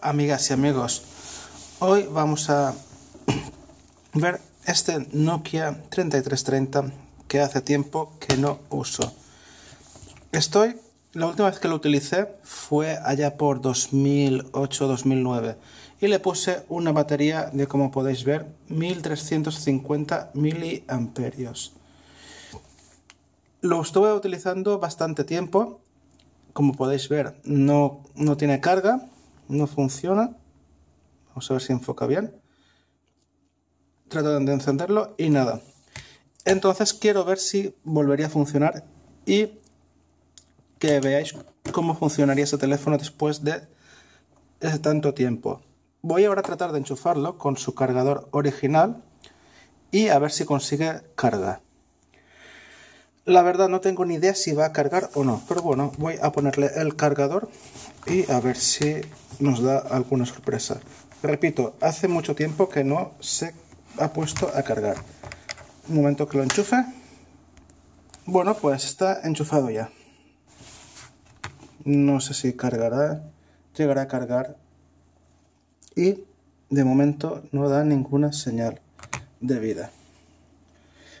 amigas y amigos, hoy vamos a ver este Nokia 3330 que hace tiempo que no uso. Estoy, la última vez que lo utilicé fue allá por 2008-2009 y le puse una batería de como podéis ver 1350 miliamperios. Lo estuve utilizando bastante tiempo, como podéis ver no, no tiene carga no funciona. Vamos a ver si enfoca bien. Trato de encenderlo y nada. Entonces quiero ver si volvería a funcionar y que veáis cómo funcionaría ese teléfono después de tanto tiempo. Voy ahora a tratar de enchufarlo con su cargador original y a ver si consigue carga. La verdad no tengo ni idea si va a cargar o no, pero bueno, voy a ponerle el cargador y a ver si nos da alguna sorpresa. Repito, hace mucho tiempo que no se ha puesto a cargar. Un momento que lo enchufe. Bueno, pues está enchufado ya. No sé si cargará, llegará a cargar. Y de momento no da ninguna señal de vida.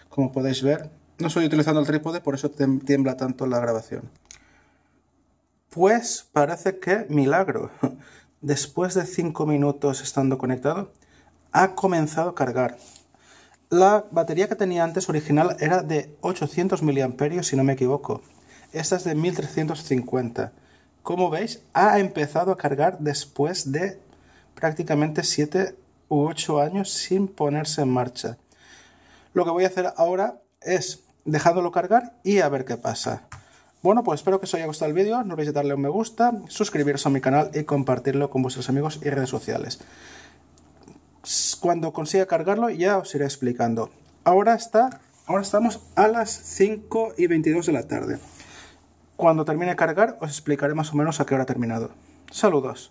Como podéis ver, no estoy utilizando el trípode, por eso tiembla tanto la grabación. Pues parece que milagro. Después de 5 minutos estando conectado, ha comenzado a cargar. La batería que tenía antes original era de 800 mAh, si no me equivoco. Esta es de 1350. Como veis, ha empezado a cargar después de prácticamente 7 u 8 años sin ponerse en marcha. Lo que voy a hacer ahora es dejándolo cargar y a ver qué pasa. Bueno, pues espero que os haya gustado el vídeo, no olvidéis darle un me gusta, suscribiros a mi canal y compartirlo con vuestros amigos y redes sociales. Cuando consiga cargarlo ya os iré explicando. Ahora, está, ahora estamos a las 5 y 22 de la tarde. Cuando termine de cargar os explicaré más o menos a qué hora ha terminado. Saludos.